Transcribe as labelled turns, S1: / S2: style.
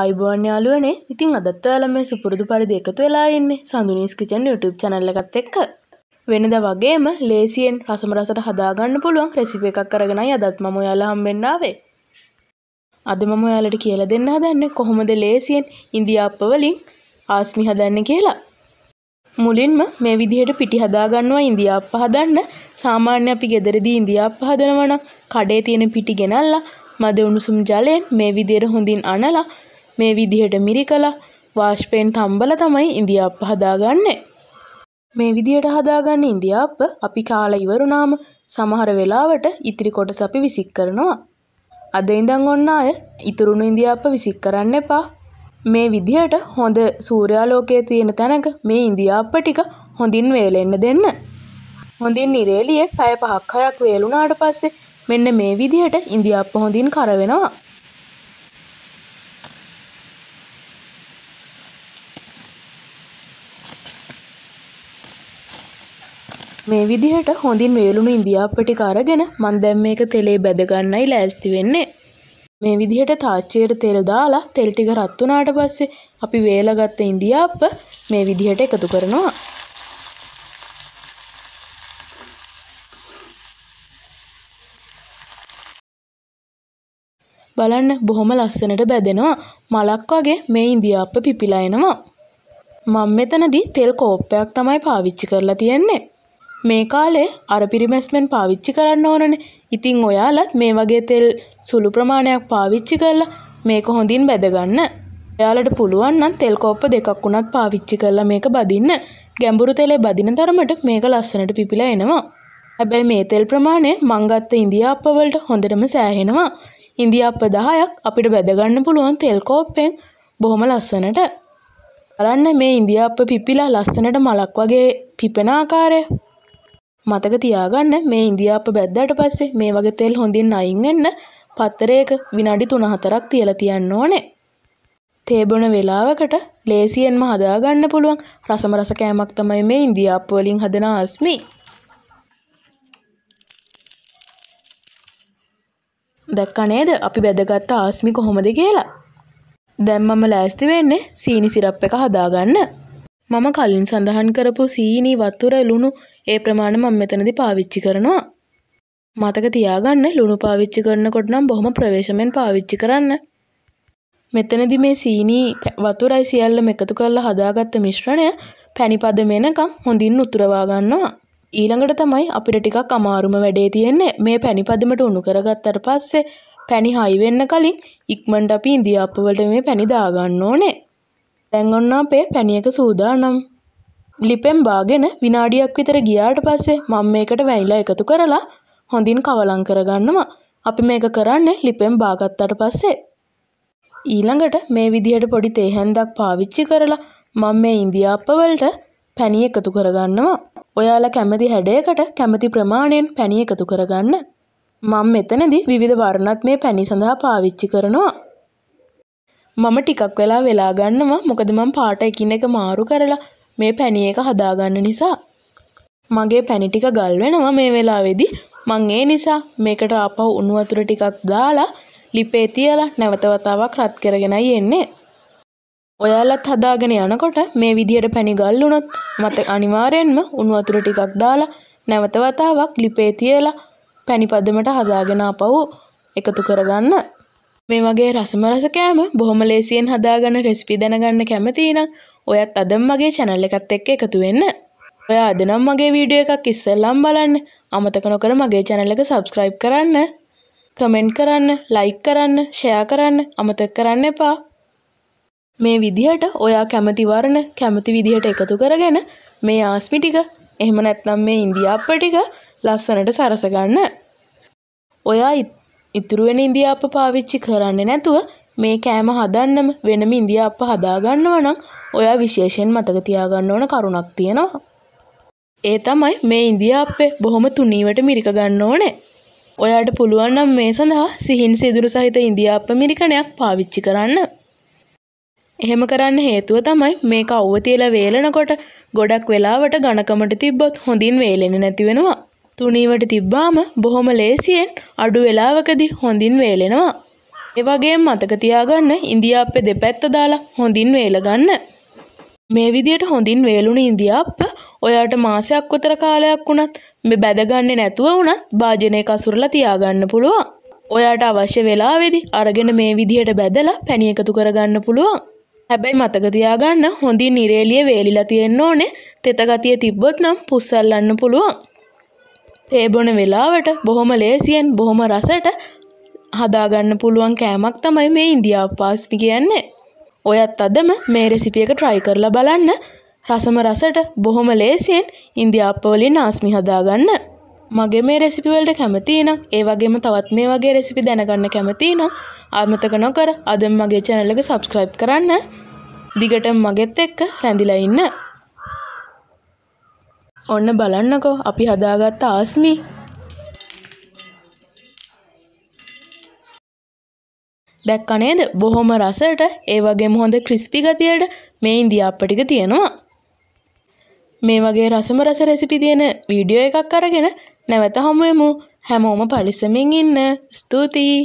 S1: අයිබෝන් යාලුවනේ ඉතින් අදත් ඔයාලා මේ සුපුරුදු පරිදි එකතු වෙලා ඉන්නේ සඳුනිස් කිචන් YouTube channel එකත් එක්ක. වෙනද වගේම ලේසියෙන් රසම රසට හදාගන්න පුළුවන් රෙසිපි එකක් අරගෙනයි අදත් මම ඔයාලා හම්බෙන්න ආවේ. අද මම ඔයාලට කියලා දෙන්න හදන්නේ කොහොමද ලේසියෙන් ඉන්දියාප්ප වලින් ආස්මි හදන්නේ කියලා. මුලින්ම මේ විදිහට පිටි හදාගන්නවා ඉන්දියාප්ප හදන්න. සාමාන්‍ය අපි ගෙදරදී ඉන්දියාප්ප හදනවා නම් කඩේ තියෙන පිටි ගෙනල්ලා මද උණුසුම් ජලයෙන් මේ විදියට හොඳින් අනලා මේ විදිහට මිරිකලා වාෂ්පයෙන් තම්බල තමයි ඉඳිආප්ප හදාගන්නේ. මේ විදිහට හදාගන්න ඉඳිආප්ප අපි කාලා ඉවරුනාම සමහර වෙලාවට ඉතිරි කොටස අපි විසික් කරනවා. අද ඉඳන් ඔන්න අය ඉතුරුණු ඉඳිආප්ප විසික් කරන්න එපා. මේ විදිහට හොඳ සූර්යාලෝකයේ තියෙන තැනක මේ ඉඳිආප්ප ටික හොඳින් වේලෙන්න දෙන්න. හොඳින් නිරේලියේ පැය පහක් හයක් වේලුණාට පස්සේ මෙන්න මේ විදිහට ඉඳිආප්ප හොඳින් කරවෙනවා. මේ විදිහට හොඳින් වේලුණු ඉන්දියාප්පටික අරගෙන මං දැන් මේක තෙලේ බැදගන්නයි ලෑස්ති වෙන්නේ. මේ විදිහට තාච්චියට තෙල් දාලා තෙල් ටික රත් වුණාට පස්සේ අපි වේලගත්ත ඉන්දියාප්ප මේ විදිහට එකතු කරනවා. බලන්න බොහොම ලස්සනට බැදෙනවා. මලක් වගේ මේ ඉන්දියාප්ප පිපිලා එනවා. මම මෙතනදී තෙල් කෝප්පයක් තමයි පාවිච්චි කරලා තියෙන්නේ. මේ කාලේ අර පිරිමැස්මෙන් පාවිච්චි කරන්න ඕනනේ. ඉතින් ඔයාලත් මේ වගේ තෙල් සුළු ප්‍රමාණයක් පාවිච්චි කරලා මේක හොඳින් බැදගන්න. ඔයාලට පුළුවන් නම් තෙල් කෝප්ප දෙකක් උනත් පාවිච්චි කරලා මේක බදින්න. ගැඹුරු තෙලේ බදින තරමට මේක ලස්සනට පිපිලා එනවා. හැබැයි මේ තෙල් ප්‍රමාණය මං ගත්ත ඉන්දියාප්ප වලට හොඳටම සෑහෙනවා. ඉන්දියාප්ප 10ක් අපිට බැදගන්න පුළුවන් තෙල් කෝප්පෙන් බොහොම ලස්සනට. බලන්න මේ ඉන්දියාප්ප පිපිලා ලස්සනට මලක් වගේ පිපෙන ආකාරය මතක තියාගන්න මේ ඉන්දියාප්ප බැද්දාට පස්සේ මේ වගේ තෙල් හොඳින් අයින් වෙන්න පත්තරයක විනාඩි 3-4ක් තියලා තියන්න ඕනේ. තේ බොන වෙලාවකට ලේසියෙන්ම හදාගන්න පුළුවන් රසම රස කෑමක් තමයි මේ ඉන්දියාප්ප වලින් හදන ආස්මි. දැක්කා නේද අපි බැදගත්ත ආස්මි කොහොමද කියලා? දැන් මම ලෑස්ති වෙන්නේ සීනි සිරප් එක හදාගන්න. මම කලින් සඳහන් කරපු සීනි වතුර ලුණු ඒ ප්‍රමාණය මම මෙතනදී පාවිච්චි කරනවා. මතක තියාගන්න ලුණු පාවිච්චි කරනකොට නම් බොහොම ප්‍රවේශමෙන් පාවිච්චි කරන්න. මෙතනදී මේ සීනි වතුරයි සියල්ලම එකතු කරලා හදාගත්ත මිශ්‍රණය පැණිපද මෙනකම් හොඳින් උතුරවා ගන්නවා. ඊළඟට තමයි අපිට ටිකක් අමාරුම වැඩේ තියෙන්නේ මේ පැණිපදමට උණු කරගත්තට පස්සේ පැණි හයි වෙන්න කලින් ඉක්මනට අපි ඉන්දියාප්ප වලට මේ පැණි දාගන්න ඕනේ. දැන් ඔන්න අපේ පැණියක සූදානම්. ලිපෙන් බාගෙන විනාඩියක් විතර ගියාට පස්සේ මම මේකට වැනිලා එකතු කරලා හොඳින් කවලම් කරගන්නවා. අපි මේක කරන්නේ ලිපෙන් බාගත්තාට පස්සේ. ඊළඟට මේ විදිහට පොඩි තේ හැන්දක් පාවිච්චි කරලා මම මේ ඉන්දියාප්ප වලට පැණි එකතු කරගන්නවා. ඔයාලා කැමති හැඩයකට කැමති ප්‍රමාණයෙන් පැණි එකතු කරගන්න. මම මෙතනදී විවිධ වර්ණත් මේ පැණි සඳහා පාවිච්චි කරනවා. මම ටිකක් වෙලා වෙලා ගන්නවා මොකද මම පාට එකින් එක මාරු කරලා මේ පැණි එක හදාගන්න නිසා මගේ පැණි ටික ගල් වෙනවා මේ වෙලාවේදී මං ඒ නිසා මේකට ආපහු උණු වතුර ටිකක් දාලා ලිපේ තියලා නැවත වතාවක් රත් කරගෙනයි එන්නේ ඔයාලත් හදාගෙන යනකොට මේ විදියට පැණි ගල් වුණොත් මත අනිවාර්යෙන්ම උණු වතුර ටිකක් දාලා නැවත වතාවක් ලිපේ තියලා පැණි පදමට හදාගෙන ආපහු එකතු කරගන්න මේ වගේ රසම රස කෑම බොහොම ලේසියෙන් හදාගන්න රෙසිපි දැනගන්න කැමති නම් ඔයත් අදම මගේ channel එකත් එක්ක එකතු වෙන්න. ඔයා අද නම් මගේ වීඩියෝ එකක් ඉස්සෙල්ලම බලන්න. අමතක නොකර මගේ channel එක subscribe කරන්න, comment කරන්න, like කරන්න, share කරන්න අමතක කරන්න එපා. මේ විදිහට ඔයා කැමති වර්ණ කැමති විදිහට එකතු කරගෙන මේ ආස්මි ටික එහෙම නැත්නම් මේ ඉන්දියාප්ප ටික ලස්සනට සරස ගන්න. ඔයා ඉතුරු වෙන ඉඳිආප්ප පාවිච්චි කරන්නේ නැතුව මේ කෑම හදන්නම වෙනම ඉඳිආප්ප හදාගන්නවා නම් ඔයා විශේෂයෙන් මතක තියාගන්න ඕන කරුණක් තියෙනවා. ඒ තමයි මේ ඉඳිආප්පේ බොහොම තුනීවට මිරික ගන්න ඕනේ. ඔයාට පුළුවන් නම් මේ සඳහා සිහින් සිදුරු සහිත ඉඳිආප්ප මිරිකණයක් පාවිච්චි කරන්න. එහෙම කරන්න හේතුව තමයි මේක අවුව තියලා වේලනකොට ගොඩක් වෙලාවට ඝනකමට තිබ්බොත් හොඳින් වේලෙන්නේ නැති වෙනවා. තුනීවට තිබ්බාම බොහොම ලේසියෙන් අඩු වෙලාවකදී හොඳින් වේලෙනවා. ඒ වගේම මතක තියාගන්න ඉන්දියාප්පේ දෙපැත්ත දාලා හොඳින් වේල ගන්න. මේ විදියට හොඳින් වේලුණු ඉන්දියාප්ප ඔයාට මාසයක් විතර කාලයක් වුණත් මේ බැදගන්නේ නැතුව වුණත් භාජනයක අසුරලා තියාගන්න පුළුවන්. ඔයාට අවශ්‍ය වෙලාවේදී අරගෙන මේ විදියට බැදලා පැණි එකතු කරගන්න පුළුවන්. හැබැයි මතක තියාගන්න හොඳින් නිරේලිය වේලිලා තියෙන්න ඕනේ. තෙත ගතිය තිබ්බොත් නම් පුස්සල්ලන්න පුළුවන්. තේබොන වෙලාවට බොහොම ලේසියෙන් බොහොම රසට හදාගන්න පුළුවන් කෑමක් තමයි මේ ඉන්දියාව පාස්මි කියන්නේ. ඔයත් අදම මේ රෙසිපියක ට්‍රයි කරලා බලන්න රසම රසට බොහොම ලේසියෙන් ඉන්දියාප්පවලින් ආස්මි හදාගන්න. මගේ මේ රෙසිපි වලට කැමති නම් ඒ වගේම තවත් මේ වගේ රෙසිපි දැනගන්න කැමති නම් අමතක නොකර අදම මගේ channel එක subscribe කරන්න. දිගටම මගෙත් එක්ක රැඳිලා ඉන්න. ඔන්න බලන්නකෝ අපි හදාගත්ත ආස්මි. දැක්ක නේද? බොහොම රසට ඒ වගේම හොඳ ක්‍රිස්පි ගතියට මේ ඉන්දියාප්ප ටික තියෙනවා. මේ වගේ රසම රස රෙසිපි තියෙන වීඩියෝ එකක් අරගෙන නැවත හමු වෙමු. හැමෝම පරිස්සමින් ඉන්න. ස්තුතියි.